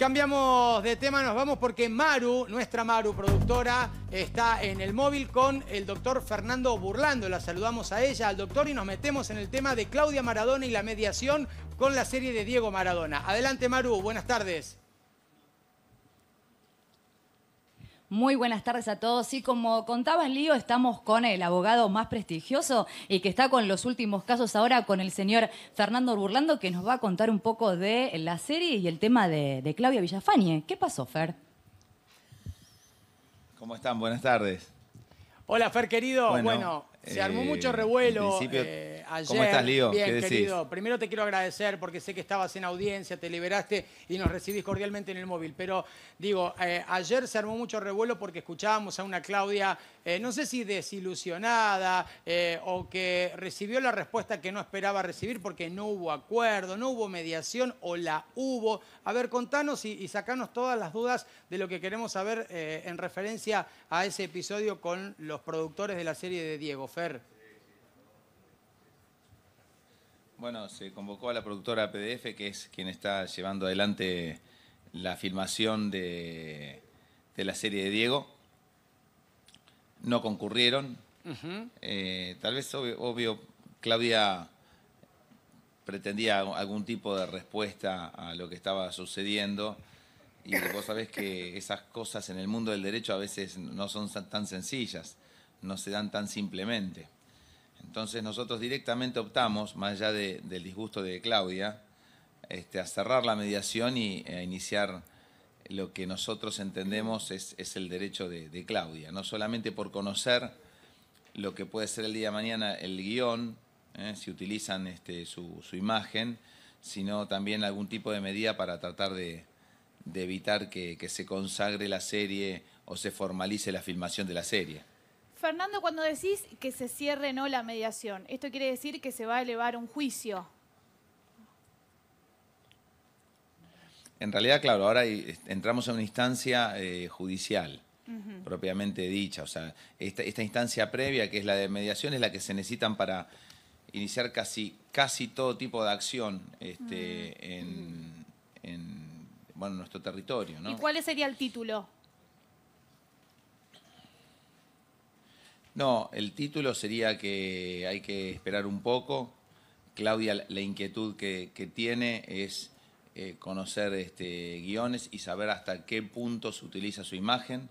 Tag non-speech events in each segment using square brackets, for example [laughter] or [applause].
Cambiamos de tema, nos vamos porque Maru, nuestra Maru productora, está en el móvil con el doctor Fernando Burlando. La saludamos a ella, al doctor, y nos metemos en el tema de Claudia Maradona y la mediación con la serie de Diego Maradona. Adelante Maru, buenas tardes. Muy buenas tardes a todos. Y como contabas, Lío, estamos con el abogado más prestigioso y que está con los últimos casos ahora, con el señor Fernando Burlando, que nos va a contar un poco de la serie y el tema de, Claudia Villafañe. ¿Qué pasó, Fer? ¿Cómo están? Buenas tardes. Hola, Fer, querido. bueno se armó mucho eh, revuelo ayer. Eh, ¿Cómo estás, Lío? Bien, querido. Primero te quiero agradecer porque sé que estabas en audiencia, te liberaste y nos recibís cordialmente en el móvil. Pero digo, eh, ayer se armó mucho revuelo porque escuchábamos a una Claudia, no sé si desilusionada o que recibió la respuesta que no esperaba recibir porque no hubo acuerdo, no hubo mediación o la hubo. A ver, contanos y, y sacanos todas las dudas de lo que queremos saber en referencia a ese episodio con los productores de la serie de Diego. Bueno, se convocó a la productora PDF, que es quien está llevando adelante la filmación de, la serie de Diego. No concurrieron. Eh, tal vez, obvio, Claudia pretendía algún tipo de respuesta a lo que estaba sucediendo. Y vos sabés que esas cosas en el mundo del derecho a veces no son tan sencillas no se dan tan simplemente. Entonces nosotros directamente optamos, más allá del disgusto de Claudia, este, a cerrar la mediación y a e iniciar lo que nosotros entendemos es, el derecho de, Claudia, no solamente por conocer lo que puede ser el día de mañana el guión, ¿eh? si utilizan este, su, imagen, sino también algún tipo de medida para tratar de, evitar que se consagre la serie o se formalice la filmación de la serie. Fernando, cuando decís que se cierre no la mediación, ¿esto quiere decir que se va a elevar un juicio? En realidad, claro, ahora entramos a una instancia eh, judicial propiamente dicha. O sea, esta, instancia previa, que es la de mediación, es la que se necesitan para iniciar casi, casi todo tipo de acción este, en, nuestro territorio. ¿Y cuál sería el título? No, el título sería que hay que esperar un poco. Claudia, la inquietud que, tiene es eh, conocer este, guiones y saber hasta qué punto se utiliza su imagen.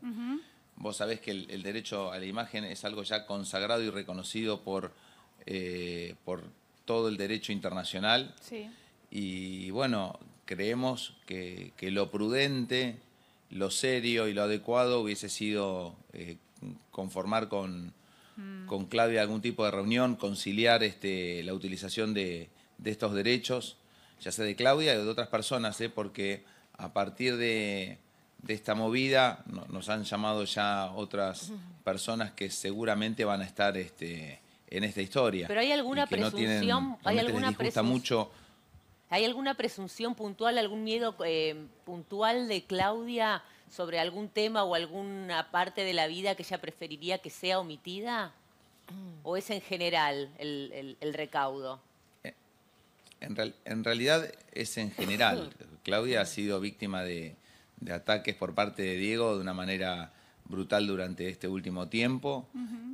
Vos sabés que el, derecho a la imagen es algo ya consagrado y reconocido por, eh, por todo el derecho internacional. Sí. Y bueno, creemos que, lo prudente, lo serio y lo adecuado hubiese sido eh, conformar con, mm. con Claudia algún tipo de reunión, conciliar este, la utilización de, de estos derechos, ya sea de Claudia o de otras personas, ¿eh? porque a partir de, de esta movida nos han llamado ya otras [laughs] personas que seguramente van a estar este, en esta historia. Pero hay alguna presunción, hay alguna presunción. mucho. ¿Hay alguna presunción puntual, algún miedo eh, puntual de Claudia sobre algún tema o alguna parte de la vida que ella preferiría que sea omitida? Mm. ¿O es en general el, recaudo? Eh, en, realidad es en general. [laughs] Claudia ha sido víctima de, ataques por parte de Diego de una manera brutal durante este último tiempo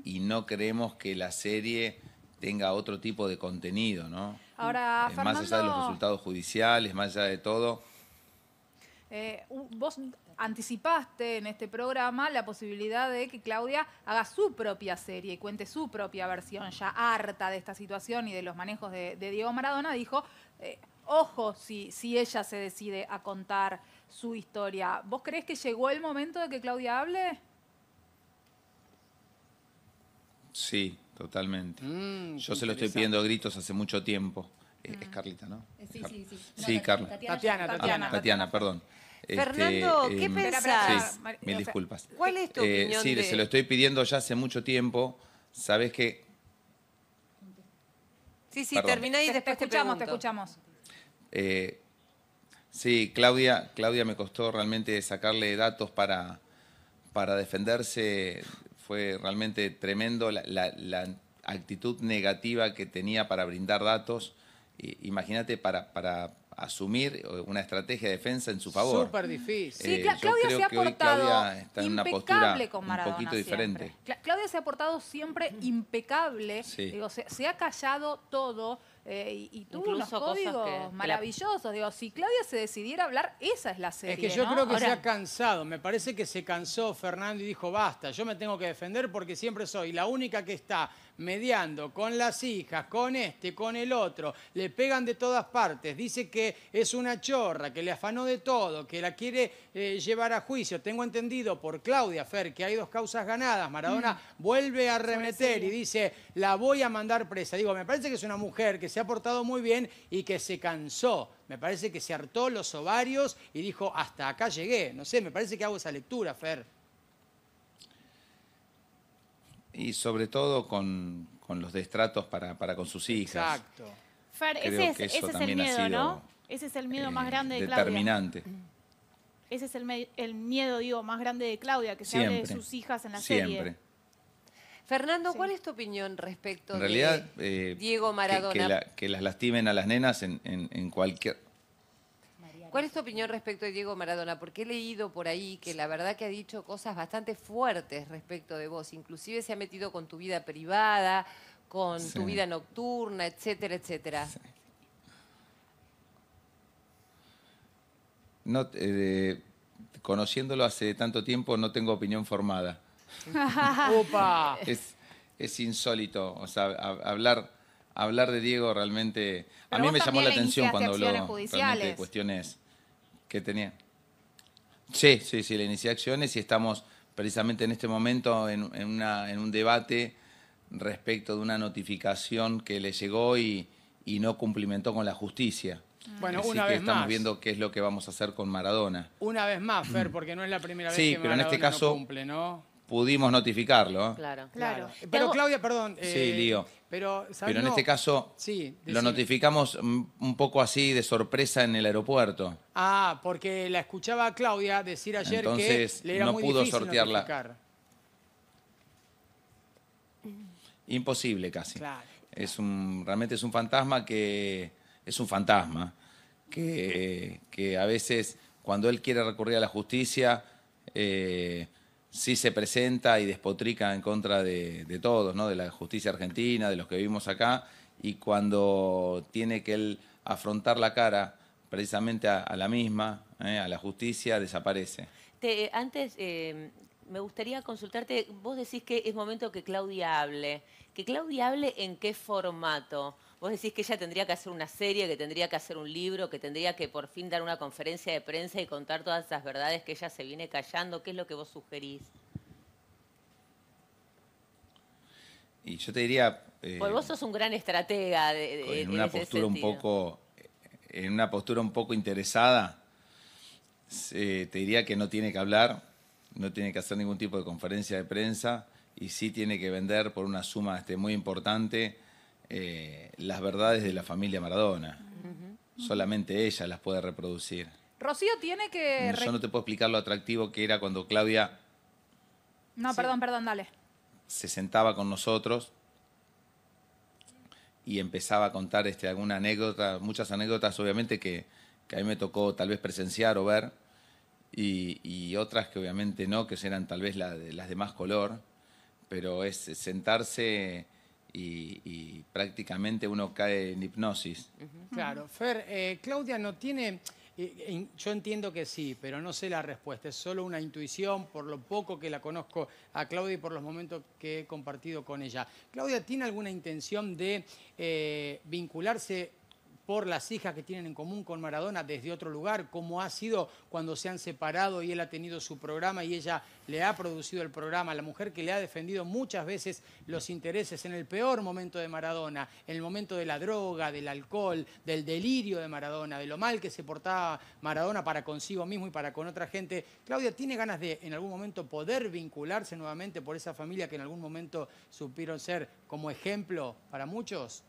y no creemos que la serie tenga otro tipo de contenido, ¿no? Ahora, eh, más allá de los resultados judiciales, más allá de todo. Eh, vos anticipaste en este programa la posibilidad de que Claudia haga su propia serie y cuente su propia versión, ya harta de esta situación y de los manejos de, Diego Maradona, dijo, eh, ojo si, si ella se decide a contar su historia. ¿Vos crees que llegó el momento de que Claudia hable? Sí, totalmente. Mm, Yo se lo estoy pidiendo gritos hace mucho tiempo. Eh, mm. Es Carlita, ¿no? Eh, sí, sí, sí. sí Carla. Tatiana, Tatiana, Tatiana perdón. Fernando, este, ¿qué em, pensás? mil disculpas. ¿Cuál es tu eh, opinión? Sí, se lo estoy pidiendo ya hace mucho tiempo. Sabes que. Sí, sí, terminé y después te, escuchamos, te, escuchamos. Eh, sí, Claudia, Claudia me costó realmente sacarle datos para, para defenderse. Fue realmente tremendo la, actitud negativa que tenía para brindar datos. Imagínate para, para asumir eh, una estrategia de defensa en su favor. Súper difícil. sí, eh, Claudia se ha portado impecable con Maradona un poquito diferente. Claudia se ha portado siempre impecable, se ha callado todo, eh, y, tuvo unos códigos maravillosos. Digo, si Claudia se decidiera a hablar, esa es la serie. Es que yo creo que se ha cansado. Me parece que se cansó Fernando y dijo, basta, yo me tengo que defender porque siempre soy la única que está mediando con las hijas, con este, con el otro. Le pegan de todas partes. Dice que es una chorra, que le afanó de todo, que la quiere eh, llevar a juicio. Tengo entendido por Claudia Fer que hay dos causas ganadas. Maradona mm. vuelve a remeter y dice, la voy a mandar presa. Digo, me parece que es una mujer que se ha portado muy bien y que se cansó. Me parece que se hartó los ovarios y dijo, hasta acá llegué. No sé, me parece que hago esa lectura, Fer. Y sobre todo con, los destratos para, para, con sus hijas. Exacto. Fer, ese, es, el miedo, ¿no? Ese es el miedo más eh, grande de Claudia. Determinante. Ese es el, miedo, digo, más grande de Claudia, que se hable de sus hijas en la Siempre. Siempre. Fernando, ¿cuál es tu opinión respecto de eh, Diego Maradona? Que, las lastimen a las nenas en, cualquier... ¿Cuál es tu opinión respecto de Diego Maradona? Porque he leído por ahí que la verdad que ha dicho cosas bastante fuertes respecto de vos. Inclusive se ha metido con tu vida privada, con tu vida nocturna, etcétera, etcétera. No, eh, conociéndolo hace tanto tiempo no tengo opinión formada. [laughs] Es, es insólito, o sea, hablar, hablar de Diego realmente... a mí me llamó la atención cuando habló de cuestiones que tenía. Sí, sí, sí, le inicié acciones y estamos precisamente en este momento en, una, en un debate respecto de una notificación que le llegó y, no cumplimentó con la justicia. Ah. Bueno, una que estamos viendo qué es lo que vamos a hacer con Maradona. Una vez más, Fer, porque no es la primera vez que Maradona pero en este caso, cumple, ¿no? pudimos notificarlo. Claro, claro. Pero Claudia, perdón. sí, eh, lío. Pero, Pero en este caso Sí, lo notificamos un poco así de sorpresa en el aeropuerto. Ah, porque la escuchaba Claudia decir ayer que le era no pudo sortearla. Imposible casi. Es un, realmente es un fantasma que es un fantasma que, que a veces cuando él quiere recurrir a la justicia eh, sí se presenta y despotrica en contra de, todos, ¿no? de la justicia argentina, de los que vivimos acá, y cuando tiene que él afrontar la cara precisamente a, la misma, ¿eh? a la justicia, desaparece. antes eh, me gustaría consultarte, vos decís que es momento que Claudia hable, que Claudia hable en qué formato. Vos decís que ella tendría que hacer una serie, que tendría que hacer un libro, que tendría que por fin dar una conferencia de prensa y contar todas esas verdades que ella se viene callando. ¿Qué es lo que vos sugerís? Y yo te diría... Eh, vos sos un gran estratega. De, en una postura un poco... En una postura un poco interesada, te diría que no tiene que hablar, no tiene que hacer ningún tipo de conferencia de prensa y sí tiene que vender por una suma este, muy importante eh, las verdades de la familia Maradona. Solamente ella las puede reproducir. Rocío tiene que... Yo no te puedo explicar lo atractivo que era cuando Claudia... No, perdón, perdón, dale. Se sentaba con nosotros y empezaba a contar este, alguna anécdota, muchas anécdotas obviamente que, a mí me tocó tal vez presenciar o ver, y, otras que obviamente no, que eran tal vez las de más color, pero es sentarse y, prácticamente uno cae en hipnosis. Claro. Fer, eh, Claudia no tiene... Eh, eh, yo entiendo que sí, pero no sé la respuesta. Es solo una intuición por lo poco que la conozco a Claudia y por los momentos que he compartido con ella. ¿Claudia tiene alguna intención de vincularse por las hijas que tienen en común con Maradona desde otro lugar, como ha sido cuando se han separado y él ha tenido su programa y ella le ha producido el programa, la mujer que le ha defendido muchas veces los intereses en el peor momento de Maradona, en el momento de la droga, del alcohol, del delirio de Maradona, de lo mal que se portaba Maradona para consigo mismo y para con otra gente. Claudia, ¿tiene ganas de en algún momento poder vincularse nuevamente por esa familia que en algún momento supieron ser como ejemplo para muchos?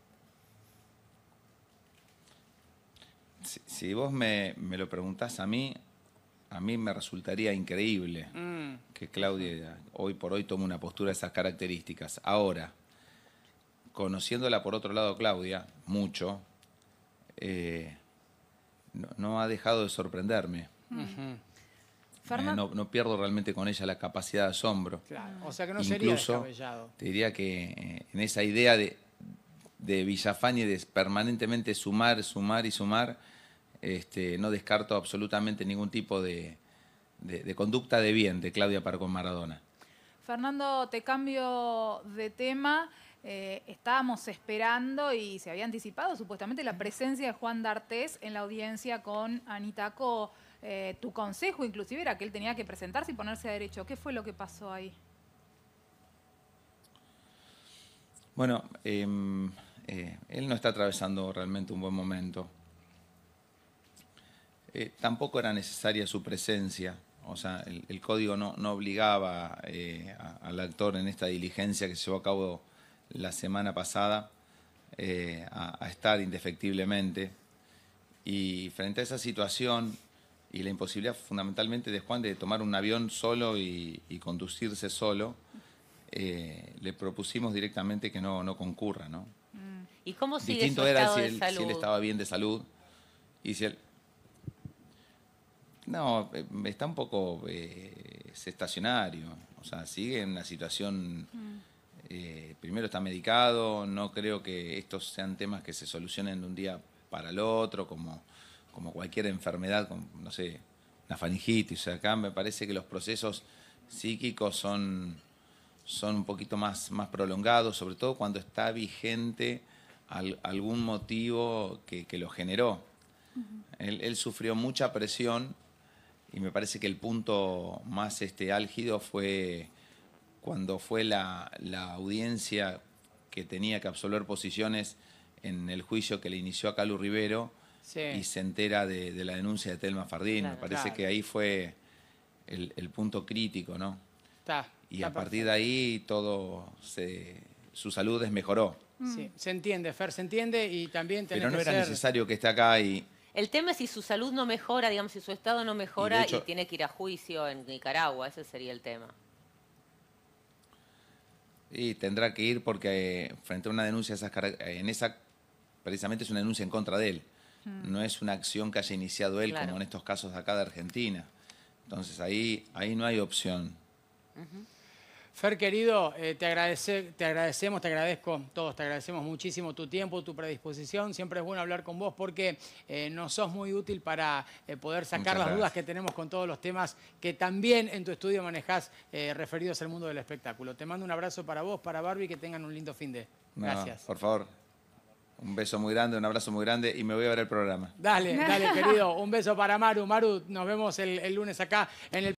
si, vos me, lo preguntás a mí, a mí me resultaría increíble mm. que Claudia hoy por hoy tome una postura de esas características. Ahora, conociéndola por otro lado, Claudia, mucho, eh, no, ha dejado de sorprenderme. Mm. Eh, no, pierdo realmente con ella la capacidad de asombro. Claro, o sea que no Incluso, sería descabellado. Te diría que eh, en esa idea de de Villafañe de permanentemente sumar, sumar y sumar, este, no descarto absolutamente ningún tipo de, conducta de bien de Claudia Parcón Maradona. Fernando, te cambio de tema. Eh, estábamos esperando y se había anticipado supuestamente la presencia de Juan D'Artés en la audiencia con Anitaco. Eh, tu consejo inclusive era que él tenía que presentarse y ponerse a derecho. ¿Qué fue lo que pasó ahí? Bueno, em, eh, él no está atravesando realmente un buen momento. Eh, tampoco era necesaria su presencia, o sea, el, código no, obligaba eh, al actor en esta diligencia que se llevó a cabo la semana pasada a, estar indefectiblemente. Y frente a esa situación, y la imposibilidad fundamentalmente de Juan de tomar un avión solo y, conducirse solo, le propusimos directamente que no, no concurra, ¿no? ¿Y cómo Distinto era si él, estaba bien de salud y si él... No, eh, está un poco eh, estacionario, o sea, sigue en una situación... Mm. Eh, primero está medicado, no creo que estos sean temas que se solucionen de un día para el otro, como, cualquier enfermedad, como, no sé, una faringitis. acá me parece que los procesos psíquicos son, son un poquito más, más prolongados, sobre todo cuando está vigente al, algún motivo que, lo generó. él, sufrió mucha presión y me parece que el punto más este, álgido fue cuando fue la, audiencia que tenía que absolver posiciones en el juicio que le inició a Calu Rivero y se entera de, la denuncia de Telma Fardín. me parece que ahí fue el, punto crítico, ¿no? y a partir de ahí todo su salud desmejoró. Mm. Sí, se entiende, Fer, se entiende y también tenemos. Pero no era necesario que esté acá y... El tema es si su salud no mejora, digamos, si su estado no mejora y, tiene que ir a juicio en Nicaragua, ese sería el tema. Y tendrá que ir porque eh, frente a una denuncia eh, en esa precisamente es una denuncia en contra de él. Mm. No es una acción que haya iniciado él, como en estos casos de acá de Argentina. Entonces ahí, ahí no hay opción. Fer, querido, eh, te, te agradecemos, te agradezco todos, te agradecemos muchísimo tu tiempo, tu predisposición. Siempre es bueno hablar con vos porque eh, nos sos muy útil para eh, poder sacar las dudas que tenemos con todos los temas que también en tu estudio manejás eh, referidos al mundo del espectáculo. Te mando un abrazo para vos, para Barbie, que tengan un lindo fin de. Gracias. por favor. Un beso muy grande, un abrazo muy grande y me voy a ver el programa. Dale, dale, [laughs] querido. Un beso para Maru. Maru, nos vemos el, el lunes acá en el...